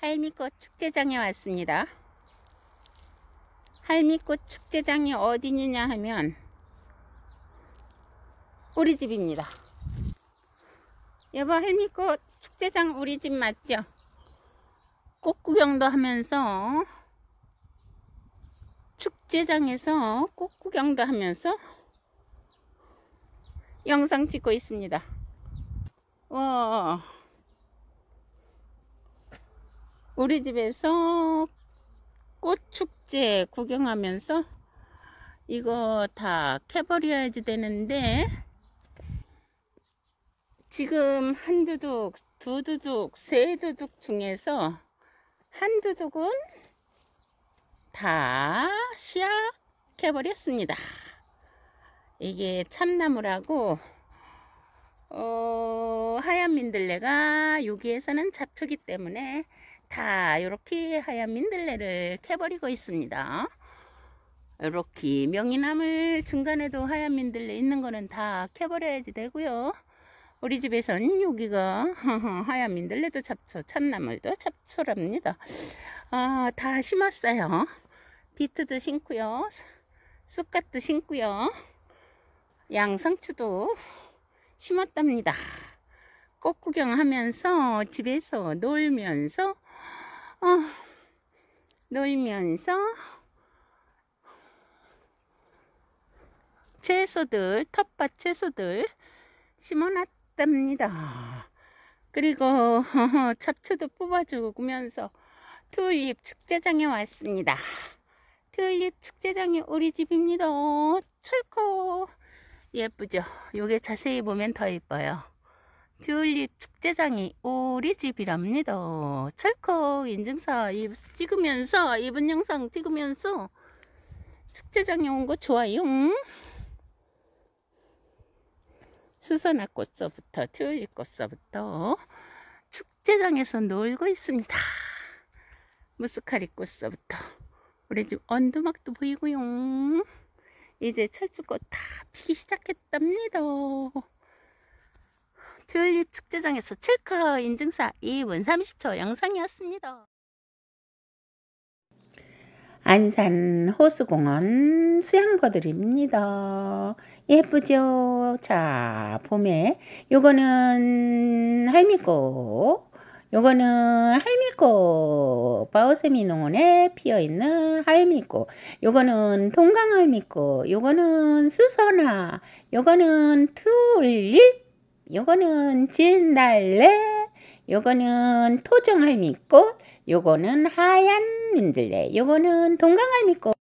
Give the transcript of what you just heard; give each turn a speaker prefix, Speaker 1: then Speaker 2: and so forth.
Speaker 1: 할미꽃 축제장에 왔습니다. 할미꽃 축제장이 어디냐 하면 우리 집입니다. 여보 할미꽃 축제장 우리 집 맞죠? 꽃 구경도 하면서 축제장에서 꽃 구경도 하면서 영상 찍고 있습니다. 와. 우리 집에서 꽃축제 구경하면서 이거 다 캐버려야지 되는데 지금 한 두둑, 두 두둑, 세 두둑 중에서 한 두둑은 다 시약해버렸습니다. 이게 참나무라고 어, 하얀 민들레가 여기에서는 잡초기 때문에 다 이렇게 하얀 민들레를 캐버리고 있습니다 이렇게 명이나물 중간에도 하얀 민들레 있는 거는 다 캐버려야지 되고요 우리 집에선 여기가 하얀 민들레도 잡초 참나물도 잡초랍니다 아, 다 심었어요 비트도 심고요 쑥갓도 심고요 양상추도 심었답니다 꽃구경하면서 집에서 놀면서 어, 놀면서 채소들, 텃밭 채소들 심어놨답니다. 그리고 잡초도 뽑아주면서 튤립 축제장에 왔습니다. 튤립 축제장이 우리 집입니다. 철코 예쁘죠? 요게 자세히 보면 더 예뻐요. 주울리 축제장이 우리 집이랍니다. 철컥 인증사 찍으면서 이번 영상 찍으면서 축제장에 온 거 좋아요. 수선화 꽃서부터 튤립 꽃서부터 축제장에서 놀고 있습니다. 무스카리 꽃서부터 우리 집 언두막도 보이고요. 이제 철쭉꽃 다 피기 시작했답니다. 튤립 축제장에서 칠커 인증사 2분 30초 영상이었습니다. 안산 호수공원 수양버들입니다. 예쁘죠? 자, 봄에 요거는 할미꽃 요거는 할미꽃 바오세미 농원에 피어있는 할미꽃 요거는 동강할미꽃 요거는 수선화 요거는 툴립 요거는 진달래 요거는 토종할미꽃 요거는 하얀 민들레 요거는 동강할미꽃